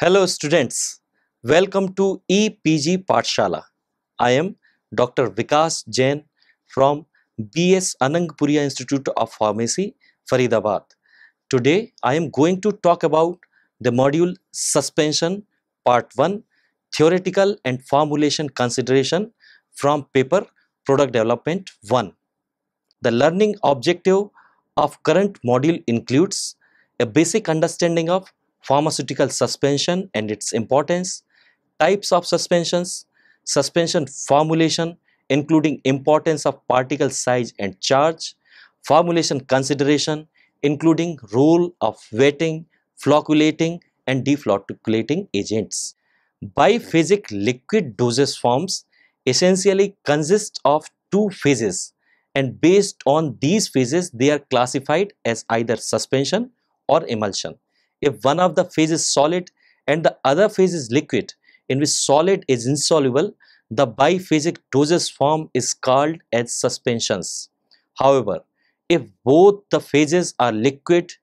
Hello students, welcome to EPG Patshala. I am Dr. Vikas Jain from BS Anangpuriya Institute of Pharmacy, Faridabad. Today I am going to talk about the module Suspension Part 1 Theoretical and Formulation Consideration from paper Product Development 1. The learning objective of current module includes a basic understanding of pharmaceutical suspension and its importance, types of suspensions, suspension formulation including importance of particle size and charge, formulation consideration including role of wetting, flocculating and deflocculating agents. Biphasic liquid dosage forms essentially consist of two phases and based on these phases they are classified as either suspension or emulsion if one of the phase is solid and the other phase is liquid in which solid is insoluble the biphasic doses form is called as suspensions. However, if both the phases are liquid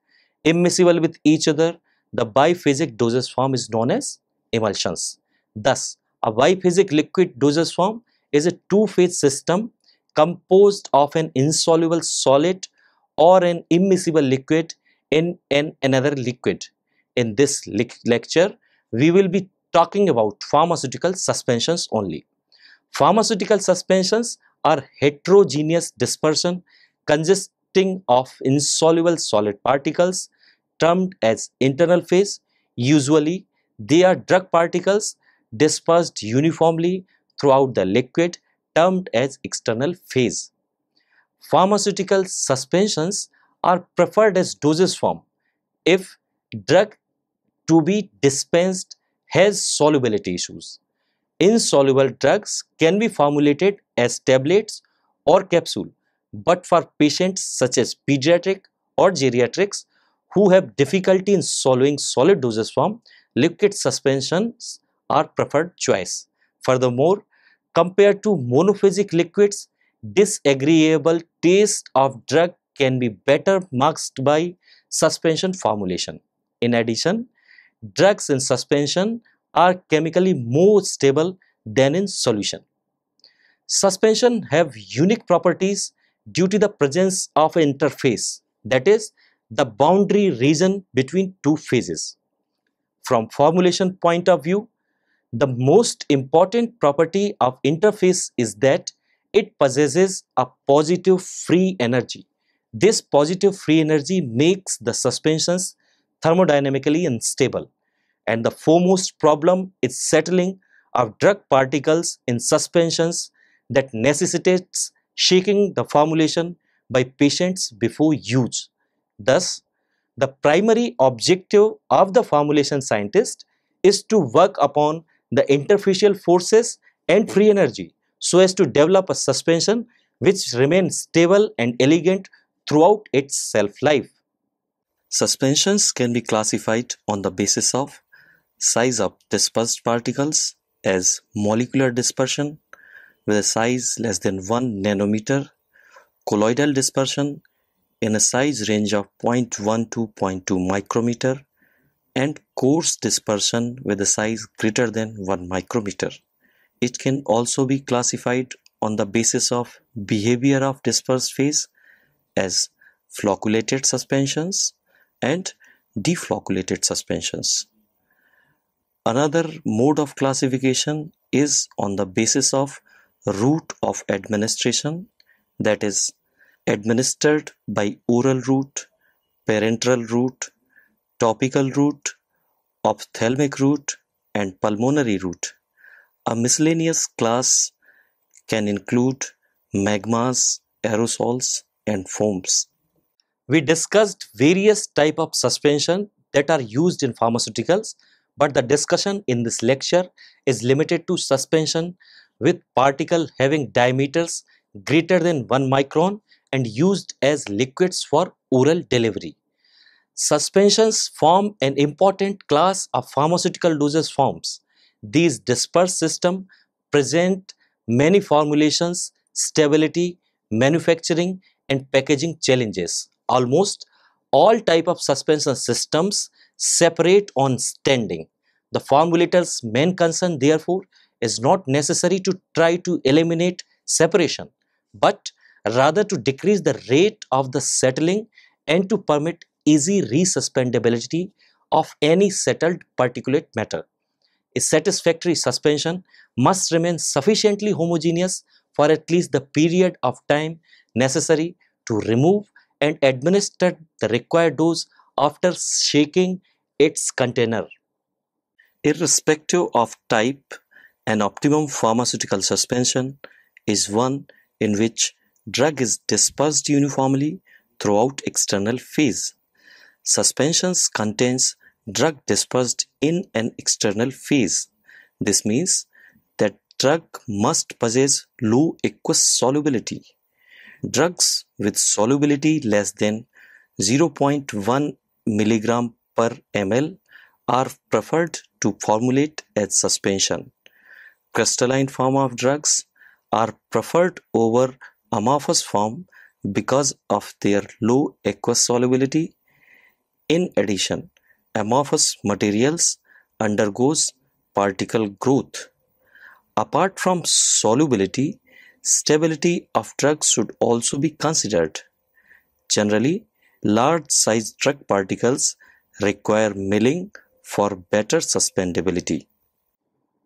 immiscible with each other, the biphasic doses form is known as emulsions. Thus, a biphasic liquid doses form is a two-phase system composed of an insoluble solid or an immiscible liquid in, in another liquid. In this lecture, we will be talking about pharmaceutical suspensions only. Pharmaceutical suspensions are heterogeneous dispersion consisting of insoluble solid particles termed as internal phase. Usually, they are drug particles dispersed uniformly throughout the liquid termed as external phase. Pharmaceutical suspensions are preferred as dosage form if drug to be dispensed has solubility issues. Insoluble drugs can be formulated as tablets or capsule but for patients such as pediatric or geriatrics who have difficulty in swallowing solid dosage form, liquid suspensions are preferred choice. Furthermore, compared to monophasic liquids, disagreeable taste of drug can be better masked by suspension formulation. In addition, drugs in suspension are chemically more stable than in solution. Suspension have unique properties due to the presence of an interface that is the boundary region between two phases. From formulation point of view, the most important property of interface is that it possesses a positive free energy. This positive free energy makes the suspensions thermodynamically unstable and the foremost problem is settling of drug particles in suspensions that necessitates shaking the formulation by patients before use. Thus, the primary objective of the formulation scientist is to work upon the interfacial forces and free energy so as to develop a suspension which remains stable and elegant throughout its shelf life. Suspensions can be classified on the basis of size of dispersed particles as molecular dispersion with a size less than 1 nanometer, colloidal dispersion in a size range of 0.1 to 0.2 micrometer, and coarse dispersion with a size greater than 1 micrometer. It can also be classified on the basis of behavior of dispersed phase as flocculated suspensions and deflocculated suspensions. Another mode of classification is on the basis of route of administration that is administered by oral route, parenteral route, topical route, ophthalmic route and pulmonary route. A miscellaneous class can include magmas, aerosols, and foams. We discussed various type of suspension that are used in pharmaceuticals, but the discussion in this lecture is limited to suspension with particle having diameters greater than 1 micron and used as liquids for oral delivery. Suspensions form an important class of pharmaceutical dosage forms. These dispersed systems present many formulations, stability, manufacturing and packaging challenges. Almost all type of suspension systems separate on standing. The formulator's main concern therefore is not necessary to try to eliminate separation, but rather to decrease the rate of the settling and to permit easy resuspendability of any settled particulate matter. A satisfactory suspension must remain sufficiently homogeneous for at least the period of time necessary to remove and administer the required dose after shaking its container. Irrespective of type, an optimum pharmaceutical suspension is one in which drug is dispersed uniformly throughout external phase. Suspensions contains drug dispersed in an external phase. This means that drug must possess low aqueous solubility. Drugs with solubility less than 0.1 milligram per ml are preferred to formulate as suspension. Crystalline form of drugs are preferred over amorphous form because of their low aqueous solubility. In addition, amorphous materials undergoes particle growth. Apart from solubility, Stability of drugs should also be considered. Generally, large-sized drug particles require milling for better suspendability.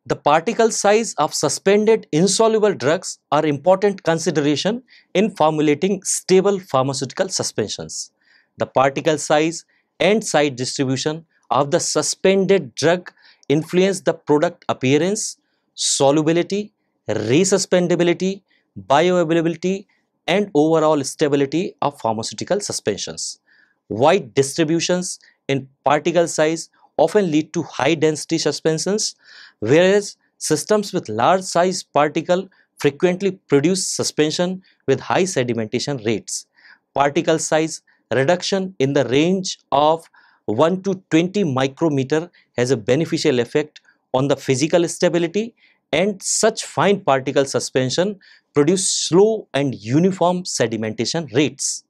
The particle size of suspended insoluble drugs are important consideration in formulating stable pharmaceutical suspensions. The particle size and size distribution of the suspended drug influence the product appearance, solubility, resuspendability bioavailability and overall stability of pharmaceutical suspensions. Wide distributions in particle size often lead to high density suspensions, whereas systems with large size particle frequently produce suspension with high sedimentation rates. Particle size reduction in the range of 1 to 20 micrometer has a beneficial effect on the physical stability and such fine particle suspension produce slow and uniform sedimentation rates.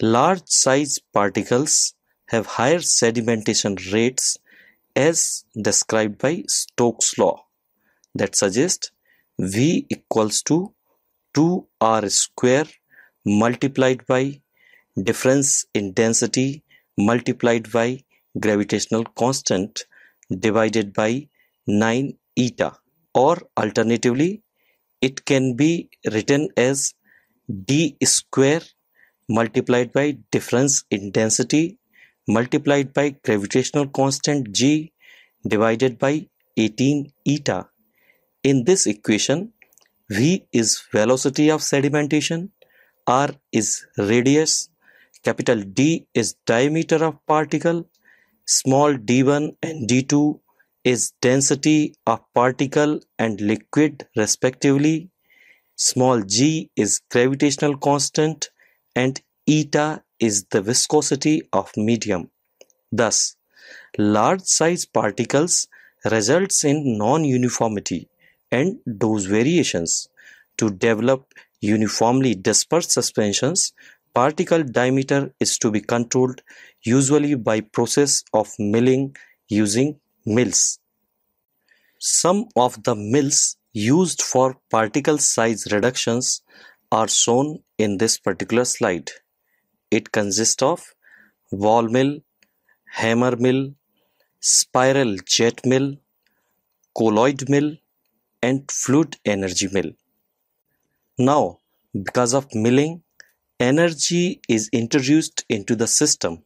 Large size particles have higher sedimentation rates as described by Stokes law that suggests V equals to 2R square multiplied by difference in density multiplied by gravitational constant divided by 9 eta or alternatively it can be written as d square multiplied by difference in density multiplied by gravitational constant g divided by 18 eta. In this equation, v is velocity of sedimentation, r is radius, capital D is diameter of particle, small d1 and d2 is density of particle and liquid respectively. Small g is gravitational constant and eta is the viscosity of medium. Thus, large size particles results in non-uniformity and dose variations. To develop uniformly dispersed suspensions, particle diameter is to be controlled usually by process of milling using mills. Some of the mills used for particle size reductions are shown in this particular slide. It consists of ball mill, hammer mill, spiral jet mill, colloid mill, and fluid energy mill. Now, because of milling, energy is introduced into the system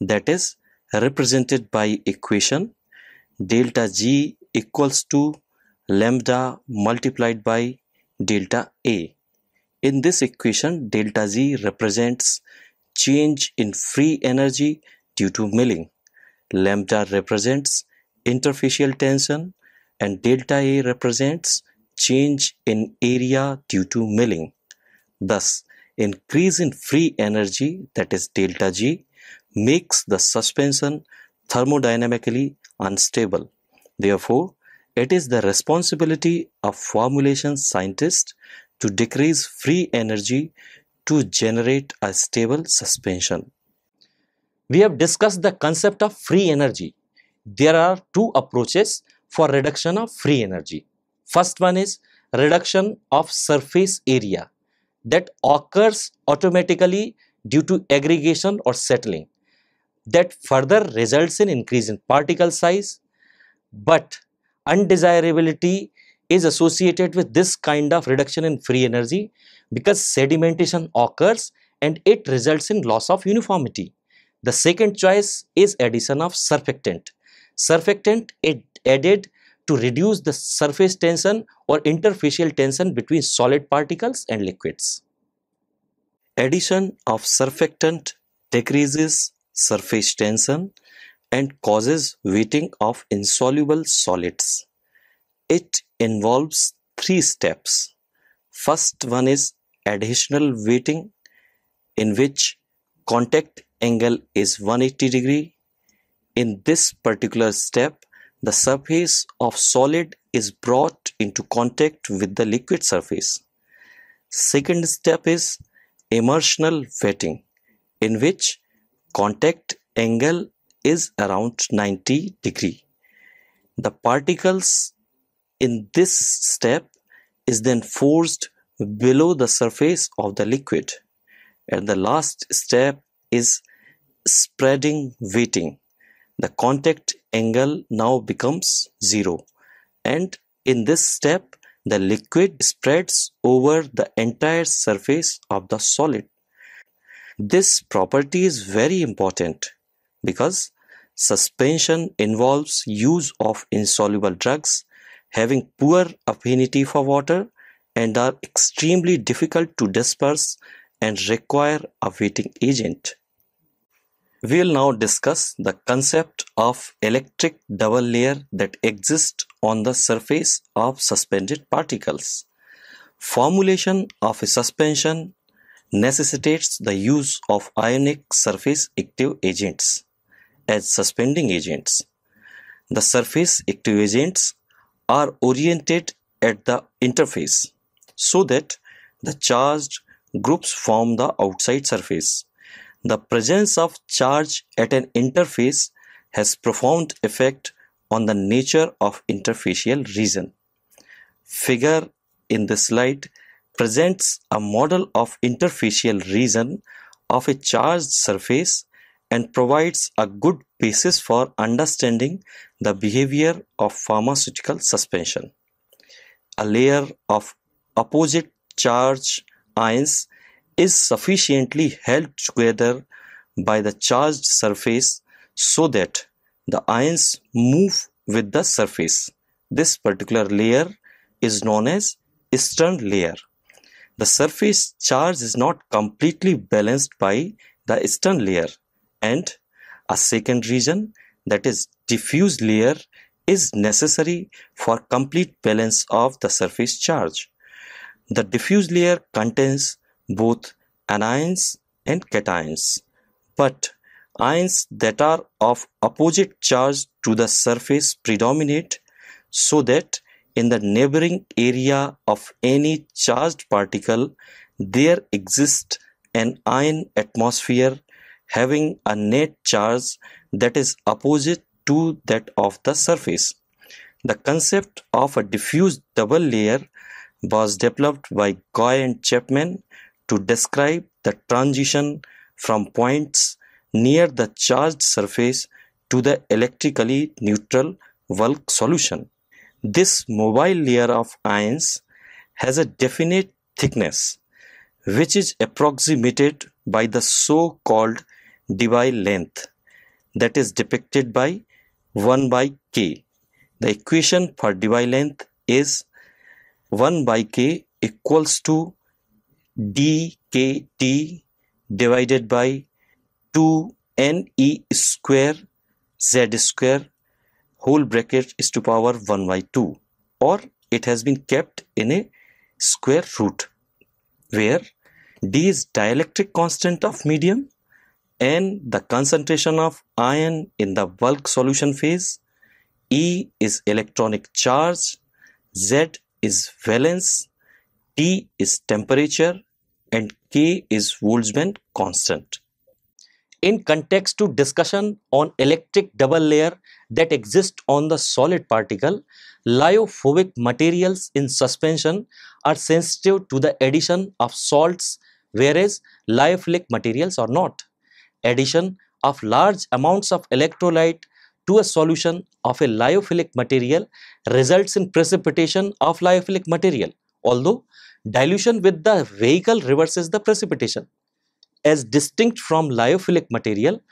that is represented by equation delta G equals to lambda multiplied by delta A. In this equation, delta G represents change in free energy due to milling. Lambda represents interfacial tension and delta A represents change in area due to milling. Thus, increase in free energy that is delta G makes the suspension thermodynamically unstable. Therefore, it is the responsibility of formulation scientists to decrease free energy to generate a stable suspension. We have discussed the concept of free energy. There are two approaches for reduction of free energy. First one is reduction of surface area that occurs automatically due to aggregation or settling that further results in increase in particle size but undesirability is associated with this kind of reduction in free energy because sedimentation occurs and it results in loss of uniformity. The second choice is addition of surfactant. Surfactant is added to reduce the surface tension or interfacial tension between solid particles and liquids. Addition of surfactant decreases surface tension and causes wetting of insoluble solids. It involves three steps. First one is adhesional wetting in which contact angle is 180 degree. In this particular step, the surface of solid is brought into contact with the liquid surface. Second step is immersional wetting in which contact angle is around 90 degree. The particles in this step is then forced below the surface of the liquid and the last step is spreading weighting the contact angle now becomes zero and in this step the liquid spreads over the entire surface of the solid this property is very important because suspension involves use of insoluble drugs having poor affinity for water and are extremely difficult to disperse and require a wetting agent. We'll now discuss the concept of electric double layer that exists on the surface of suspended particles. Formulation of a suspension necessitates the use of ionic surface active agents as suspending agents. The surface active agents are oriented at the interface so that the charged groups form the outside surface. The presence of charge at an interface has profound effect on the nature of interfacial region. Figure in the slide presents a model of interfacial region of a charged surface and provides a good basis for understanding the behavior of pharmaceutical suspension. A layer of opposite charge ions is sufficiently held together by the charged surface so that the ions move with the surface. This particular layer is known as stern layer. The surface charge is not completely balanced by the eastern layer and a second region that is diffuse layer is necessary for complete balance of the surface charge. The diffuse layer contains both anions and cations, but ions that are of opposite charge to the surface predominate so that in the neighboring area of any charged particle, there exists an ion atmosphere having a net charge that is opposite to that of the surface. The concept of a diffuse double layer was developed by Goy and Chapman to describe the transition from points near the charged surface to the electrically neutral bulk solution. This mobile layer of ions has a definite thickness which is approximated by the so-called Debye length that is depicted by 1 by k. The equation for Debye length is 1 by k equals to dkt divided by 2 ne square z square whole bracket is to power 1 by 2 or it has been kept in a square root where d is dielectric constant of medium n the concentration of ion in the bulk solution phase e is electronic charge z is valence t is temperature and k is Boltzmann constant in context to discussion on electric double layer that exist on the solid particle, lyophobic materials in suspension are sensitive to the addition of salts whereas lyophilic materials are not. Addition of large amounts of electrolyte to a solution of a lyophilic material results in precipitation of lyophilic material although dilution with the vehicle reverses the precipitation as distinct from lyophilic material,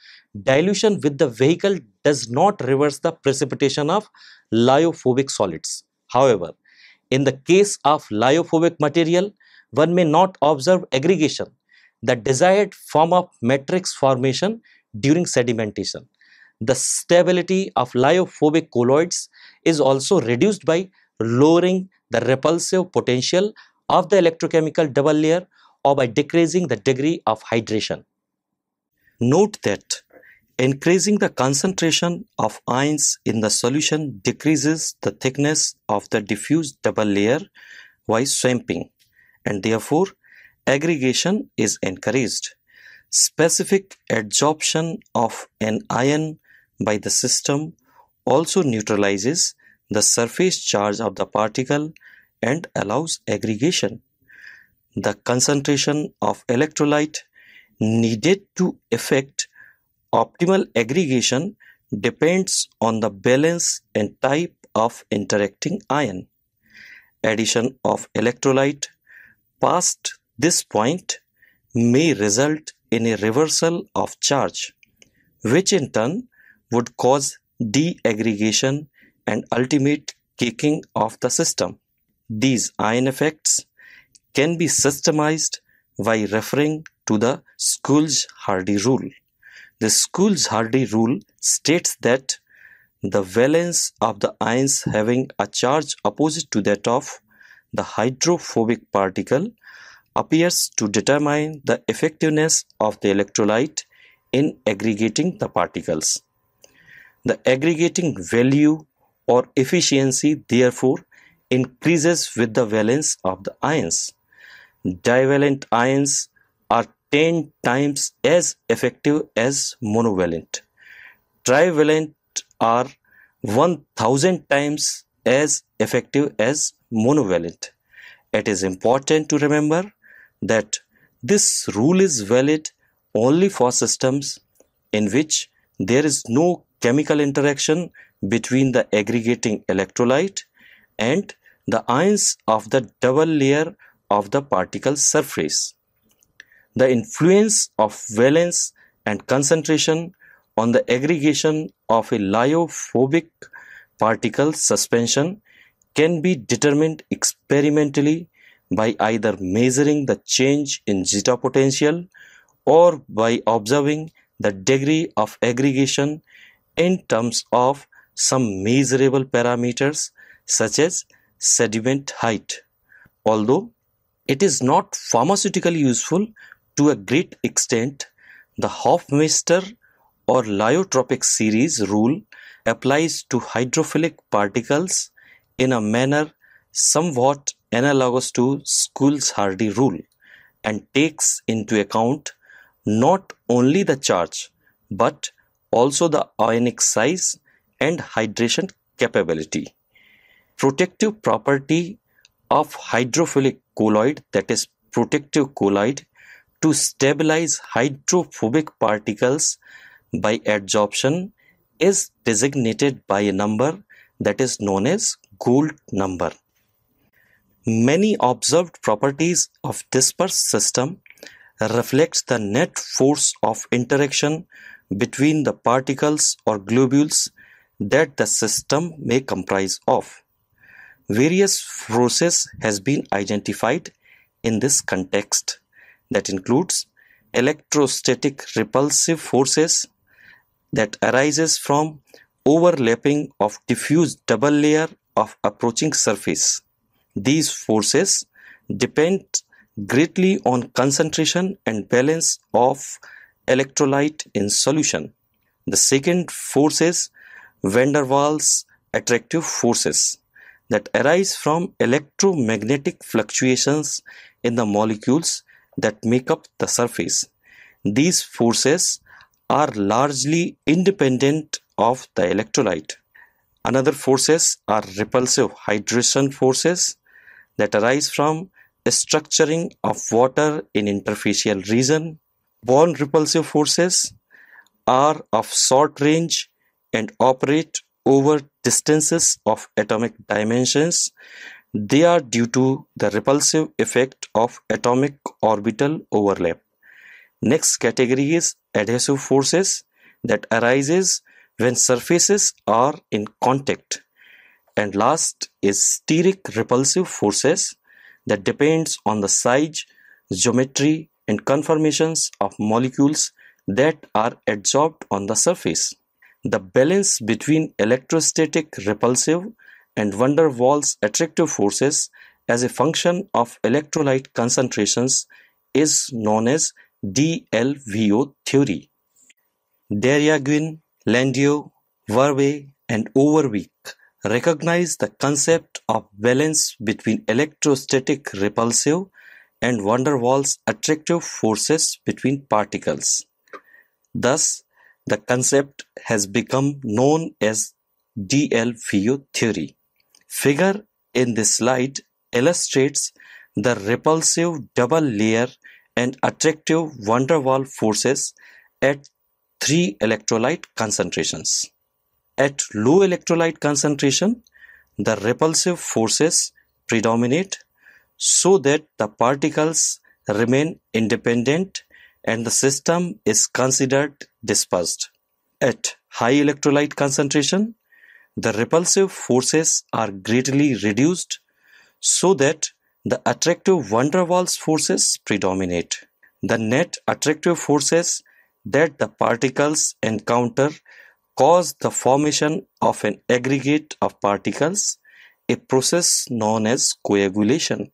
dilution with the vehicle does not reverse the precipitation of lyophobic solids. However, in the case of lyophobic material, one may not observe aggregation, the desired form of matrix formation during sedimentation. The stability of lyophobic colloids is also reduced by lowering the repulsive potential of the electrochemical double layer or by decreasing the degree of hydration. Note that increasing the concentration of ions in the solution decreases the thickness of the diffuse double layer by swamping and therefore aggregation is encouraged. Specific adsorption of an ion by the system also neutralizes the surface charge of the particle and allows aggregation the concentration of electrolyte needed to effect optimal aggregation depends on the balance and type of interacting ion. Addition of electrolyte past this point may result in a reversal of charge, which in turn would cause deaggregation and ultimate caking of the system. These ion effects can be systemized by referring to the Schools-Hardy rule. The Schools-Hardy rule states that the valence of the ions having a charge opposite to that of the hydrophobic particle appears to determine the effectiveness of the electrolyte in aggregating the particles. The aggregating value or efficiency therefore increases with the valence of the ions divalent ions are 10 times as effective as monovalent. Trivalent are 1000 times as effective as monovalent. It is important to remember that this rule is valid only for systems in which there is no chemical interaction between the aggregating electrolyte and the ions of the double layer of the particle surface. The influence of valence and concentration on the aggregation of a lyophobic particle suspension can be determined experimentally by either measuring the change in zeta potential or by observing the degree of aggregation in terms of some measurable parameters such as sediment height. Although it is not pharmaceutically useful to a great extent. The Hofmeister or lyotropic series rule applies to hydrophilic particles in a manner somewhat analogous to School's Hardy rule and takes into account not only the charge but also the ionic size and hydration capability. Protective property of hydrophilic colloid that is protective colloid to stabilize hydrophobic particles by adsorption is designated by a number that is known as Gould number. Many observed properties of dispersed system reflect the net force of interaction between the particles or globules that the system may comprise of. Various forces has been identified in this context that includes electrostatic repulsive forces that arises from overlapping of diffuse double layer of approaching surface. These forces depend greatly on concentration and balance of electrolyte in solution. The second force is van der Waals attractive forces that arise from electromagnetic fluctuations in the molecules that make up the surface. These forces are largely independent of the electrolyte. Another forces are repulsive hydration forces that arise from structuring of water in interfacial region. Bond repulsive forces are of short range and operate over distances of atomic dimensions. They are due to the repulsive effect of atomic orbital overlap. Next category is adhesive forces that arises when surfaces are in contact. And last is steric repulsive forces that depends on the size, geometry and conformations of molecules that are adsorbed on the surface. The balance between electrostatic repulsive and van der Waals attractive forces as a function of electrolyte concentrations is known as DLVO theory. Deryagin, Landau, Verwey, and Overbeek recognize the concept of balance between electrostatic repulsive and van der Waals attractive forces between particles. Thus, the concept has become known as D'Alfio theory. Figure in this slide illustrates the repulsive double layer and attractive van der Waals forces at three electrolyte concentrations. At low electrolyte concentration, the repulsive forces predominate so that the particles remain independent and the system is considered dispersed. At high electrolyte concentration, the repulsive forces are greatly reduced so that the attractive van der Waals forces predominate. The net attractive forces that the particles encounter cause the formation of an aggregate of particles, a process known as coagulation.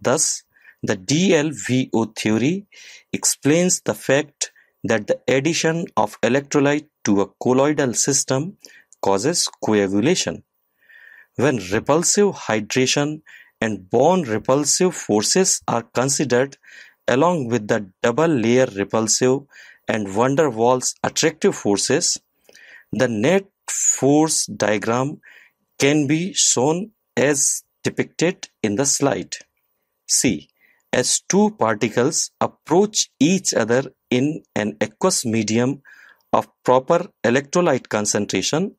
Thus, the DLVO theory explains the fact that the addition of electrolyte to a colloidal system causes coagulation. When repulsive hydration and bond repulsive forces are considered along with the double layer repulsive and van der Waals attractive forces, the net force diagram can be shown as depicted in the slide. See, As two particles approach each other in an aqueous medium of proper electrolyte concentration,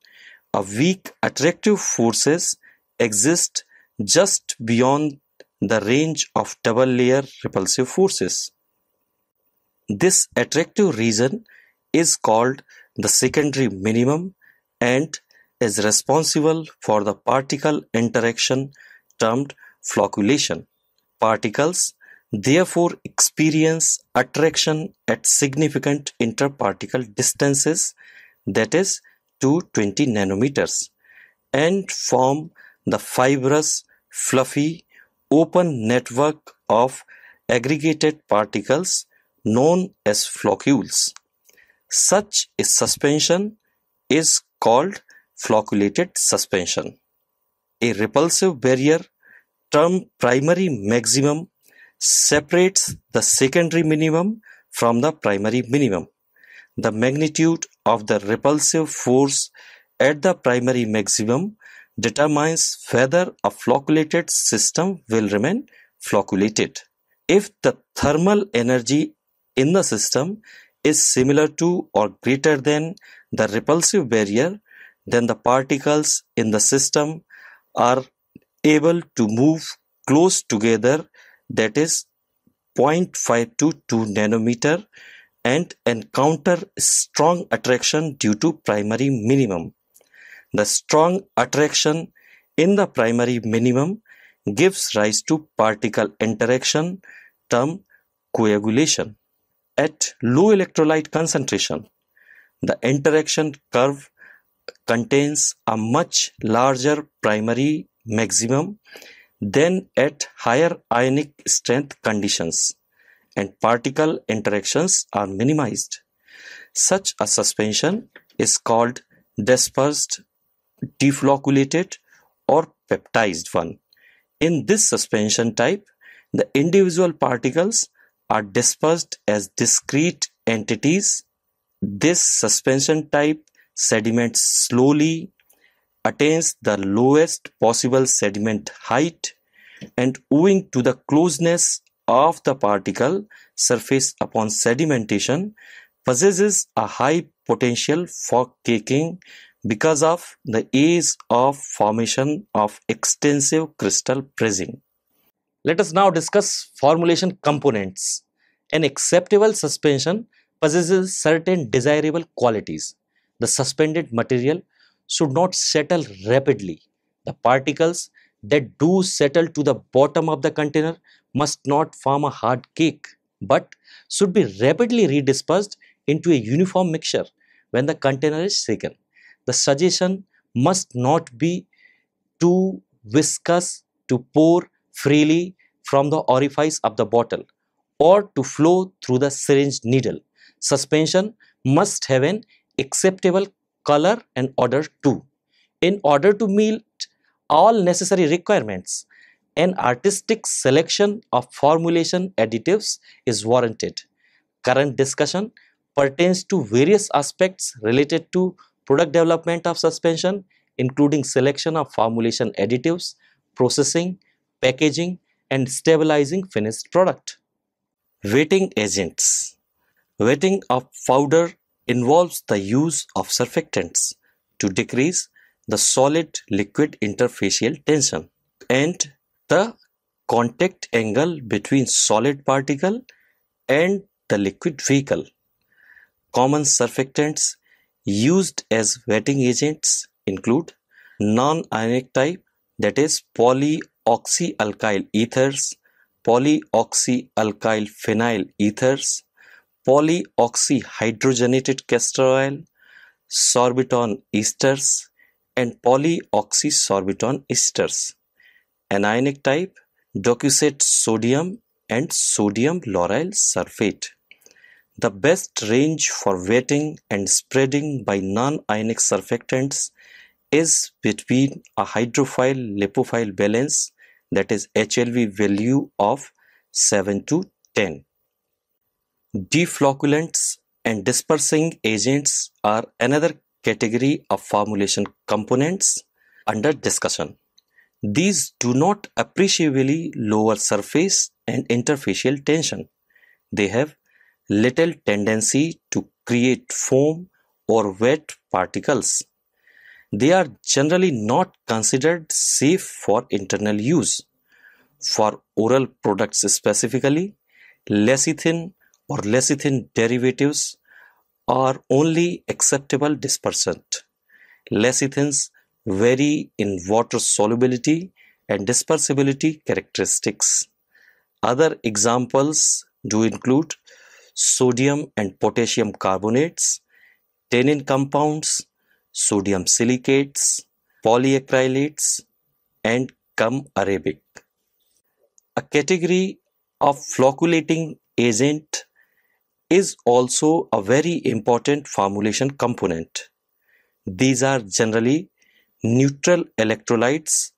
a weak attractive forces exist just beyond the range of double layer repulsive forces. This attractive region is called the secondary minimum and is responsible for the particle interaction termed flocculation. Particles Therefore, experience attraction at significant interparticle distances that is 220 nanometers and form the fibrous, fluffy, open network of aggregated particles known as floccules. Such a suspension is called flocculated suspension. A repulsive barrier termed primary maximum separates the secondary minimum from the primary minimum. The magnitude of the repulsive force at the primary maximum determines whether a flocculated system will remain flocculated. If the thermal energy in the system is similar to or greater than the repulsive barrier, then the particles in the system are able to move close together that is 0.522 nanometer and encounter strong attraction due to primary minimum. The strong attraction in the primary minimum gives rise to particle interaction term coagulation. At low electrolyte concentration, the interaction curve contains a much larger primary maximum then, at higher ionic strength conditions, and particle interactions are minimized. Such a suspension is called dispersed, deflocculated, or peptized one. In this suspension type, the individual particles are dispersed as discrete entities. This suspension type sediments slowly attains the lowest possible sediment height and owing to the closeness of the particle surface upon sedimentation possesses a high potential for caking because of the ease of formation of extensive crystal pressing. Let us now discuss formulation components. An acceptable suspension possesses certain desirable qualities. The suspended material should not settle rapidly. The particles that do settle to the bottom of the container must not form a hard cake, but should be rapidly redispersed into a uniform mixture when the container is shaken. The suggestion must not be too viscous to pour freely from the orifice of the bottle or to flow through the syringe needle. Suspension must have an acceptable color and order 2. In order to meet all necessary requirements, an artistic selection of formulation additives is warranted. Current discussion pertains to various aspects related to product development of suspension, including selection of formulation additives, processing, packaging, and stabilizing finished product. Wetting agents. Wetting of powder involves the use of surfactants to decrease the solid liquid interfacial tension and the contact angle between solid particle and the liquid vehicle. Common surfactants used as wetting agents include non-ionic type that is polyoxyalkyl ethers, polyoxyalkyl phenyl ethers, polyoxyhydrogenated castor oil, sorbitone esters, and polyoxysorbitol esters. Anionic type docusate sodium and sodium lauryl sulfate. The best range for wetting and spreading by non-ionic surfactants is between a hydrophile lipophile balance that is HLV value of 7 to 10 Deflocculants and dispersing agents are another category of formulation components under discussion. These do not appreciably lower surface and interfacial tension. They have little tendency to create foam or wet particles. They are generally not considered safe for internal use. For oral products specifically, lecithin or lecithin derivatives are only acceptable dispersant. Lecithins vary in water solubility and dispersibility characteristics. Other examples do include sodium and potassium carbonates, tannin compounds, sodium silicates, polyacrylates, and gum arabic. A category of flocculating agent is also a very important formulation component. These are generally neutral electrolytes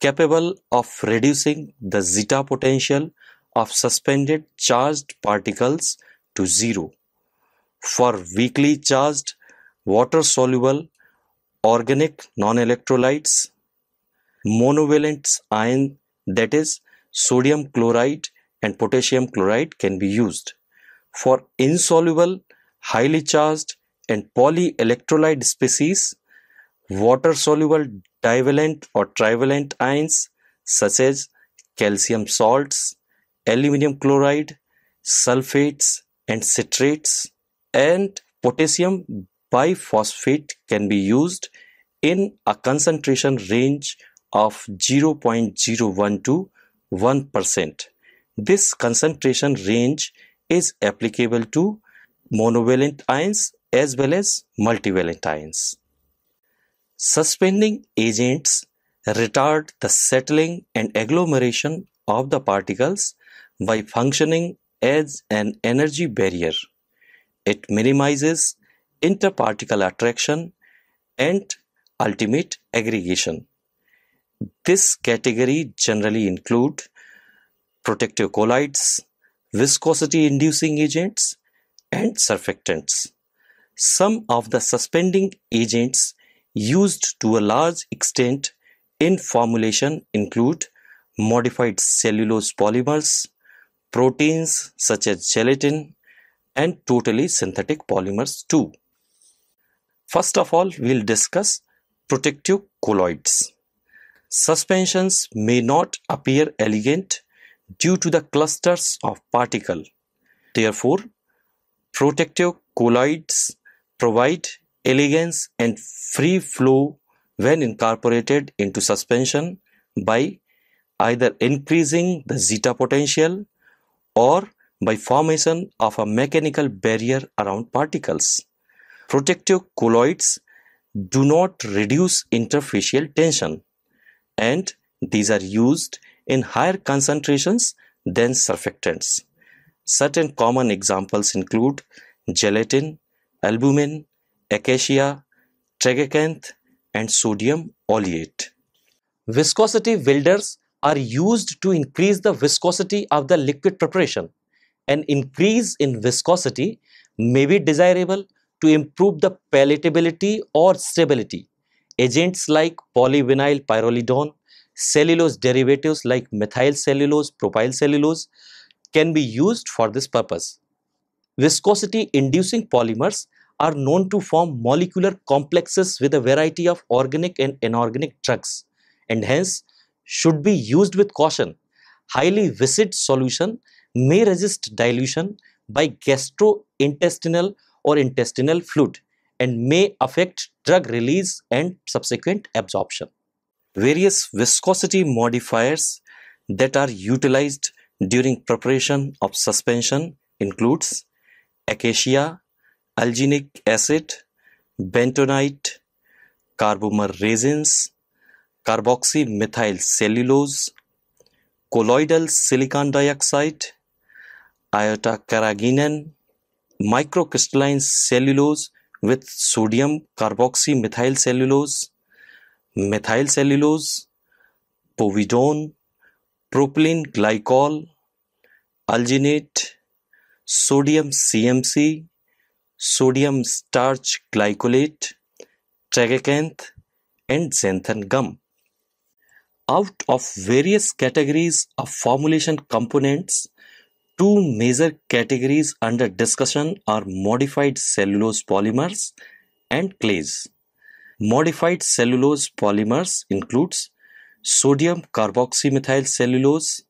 capable of reducing the zeta potential of suspended charged particles to zero. For weakly charged water soluble organic non-electrolytes, monovalent ion that is sodium chloride and potassium chloride can be used for insoluble, highly charged and polyelectrolyte species, water-soluble divalent or trivalent ions such as calcium salts, aluminum chloride, sulfates and citrates and potassium biphosphate can be used in a concentration range of 0.01 to 1%. This concentration range is applicable to monovalent ions as well as multivalent ions. Suspending agents retard the settling and agglomeration of the particles by functioning as an energy barrier. It minimizes interparticle attraction and ultimate aggregation. This category generally include protective colloids, viscosity-inducing agents, and surfactants. Some of the suspending agents used to a large extent in formulation include modified cellulose polymers, proteins such as gelatin, and totally synthetic polymers too. First of all, we'll discuss protective colloids. Suspensions may not appear elegant due to the clusters of particle. Therefore, protective colloids provide elegance and free flow when incorporated into suspension by either increasing the zeta potential or by formation of a mechanical barrier around particles. Protective colloids do not reduce interfacial tension and these are used in higher concentrations than surfactants. Certain common examples include gelatin, albumin, acacia, tragacanth, and sodium oleate. Viscosity welders are used to increase the viscosity of the liquid preparation. An increase in viscosity may be desirable to improve the palatability or stability. Agents like polyvinyl pyrrolidone, cellulose derivatives like methyl cellulose, propyl cellulose can be used for this purpose. Viscosity inducing polymers are known to form molecular complexes with a variety of organic and inorganic drugs and hence should be used with caution. Highly viscid solution may resist dilution by gastrointestinal or intestinal fluid and may affect drug release and subsequent absorption various viscosity modifiers that are utilized during preparation of suspension includes acacia, alginic acid, bentonite, carbomer resins, carboxymethyl cellulose, colloidal silicon dioxide, iota-carrageenan, microcrystalline cellulose with sodium carboxymethyl cellulose, methyl cellulose, povidone, propylene glycol, alginate, sodium CMC, sodium starch glycolate, tragacanth, and xanthan gum. Out of various categories of formulation components, two major categories under discussion are modified cellulose polymers and clays. Modified cellulose polymers includes sodium carboxymethyl cellulose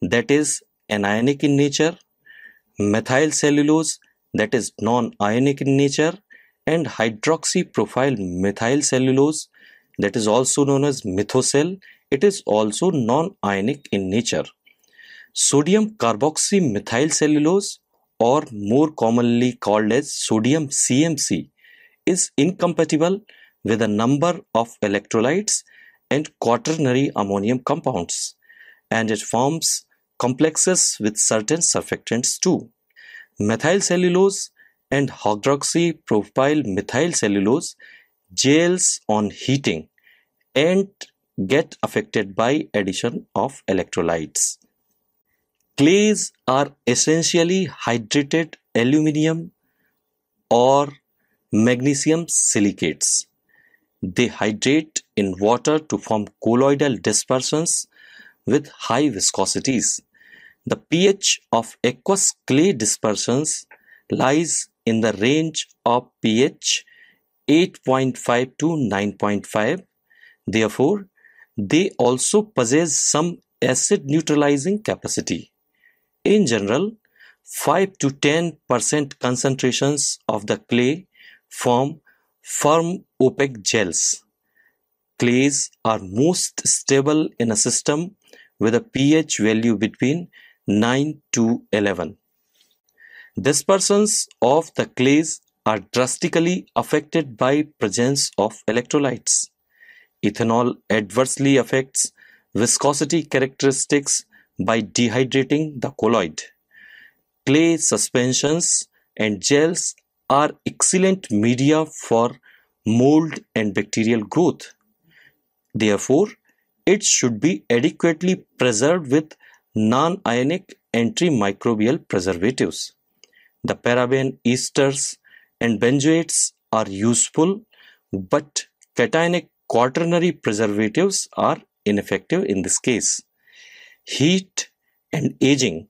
that is anionic in nature, methyl cellulose that is non-ionic in nature and hydroxypropyl methyl cellulose that is also known as methocell. It is also non-ionic in nature. Sodium carboxymethyl cellulose or more commonly called as sodium CMC is incompatible with a number of electrolytes and quaternary ammonium compounds and it forms complexes with certain surfactants too. Methyl cellulose and hydroxypropyl methyl cellulose gels on heating and get affected by addition of electrolytes. Clays are essentially hydrated aluminium or magnesium silicates they hydrate in water to form colloidal dispersions with high viscosities. The pH of aqueous clay dispersions lies in the range of pH 8.5 to 9.5. Therefore, they also possess some acid neutralizing capacity. In general, 5 to 10% concentrations of the clay form Firm opaque gels. Clays are most stable in a system with a pH value between 9 to 11. Dispersions of the clays are drastically affected by presence of electrolytes. Ethanol adversely affects viscosity characteristics by dehydrating the colloid. Clay suspensions and gels are excellent media for mold and bacterial growth. Therefore, it should be adequately preserved with non-ionic antimicrobial preservatives. The paraben, esters and benzoates are useful but cationic quaternary preservatives are ineffective in this case. Heat and aging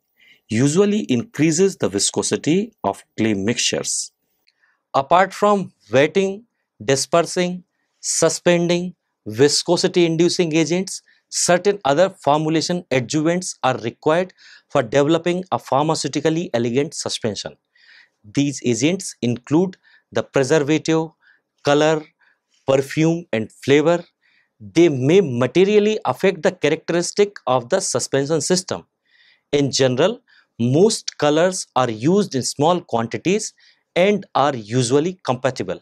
usually increases the viscosity of clay mixtures apart from wetting, dispersing, suspending, viscosity inducing agents, certain other formulation adjuvants are required for developing a pharmaceutically elegant suspension. These agents include the preservative, color, perfume and flavor. They may materially affect the characteristic of the suspension system. In general, most colors are used in small quantities and are usually compatible.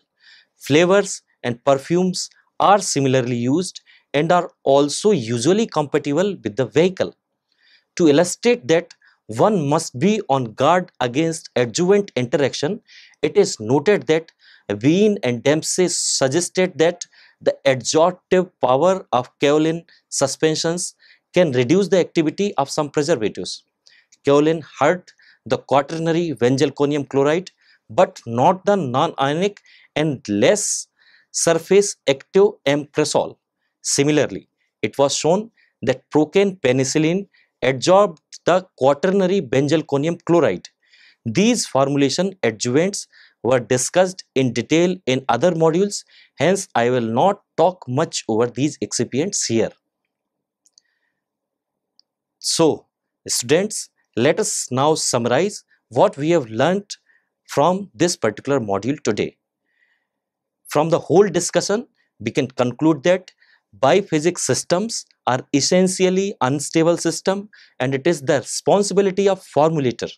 Flavors and perfumes are similarly used and are also usually compatible with the vehicle. To illustrate that one must be on guard against adjuvant interaction, it is noted that Wien and Dempsey suggested that the adsorptive power of kaolin suspensions can reduce the activity of some preservatives. Kaolin hurt the quaternary benzalkonium chloride but not the non-ionic and less surface active amcresol. Similarly, it was shown that procaine penicillin adsorbed the quaternary benzalkonium chloride. These formulation adjuvants were discussed in detail in other modules, hence I will not talk much over these excipients here. So, students, let us now summarize what we have learnt from this particular module today. From the whole discussion, we can conclude that biophysics systems are essentially unstable system and it is the responsibility of formulator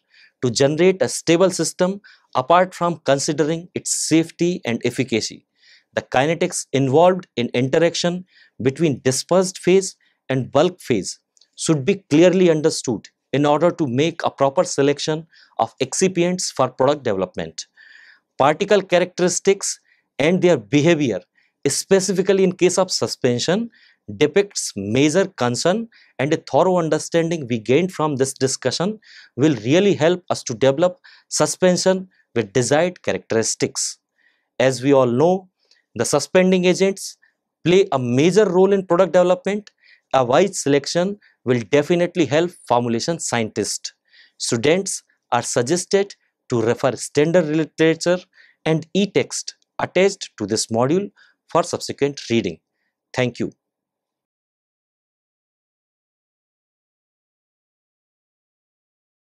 to generate a stable system apart from considering its safety and efficacy. The kinetics involved in interaction between dispersed phase and bulk phase should be clearly understood in order to make a proper selection of excipients for product development. Particle characteristics and their behavior, specifically in case of suspension, depicts major concern and a thorough understanding we gained from this discussion will really help us to develop suspension with desired characteristics. As we all know, the suspending agents play a major role in product development a wide selection will definitely help formulation scientists. Students are suggested to refer standard literature and e-text attached to this module for subsequent reading. Thank you.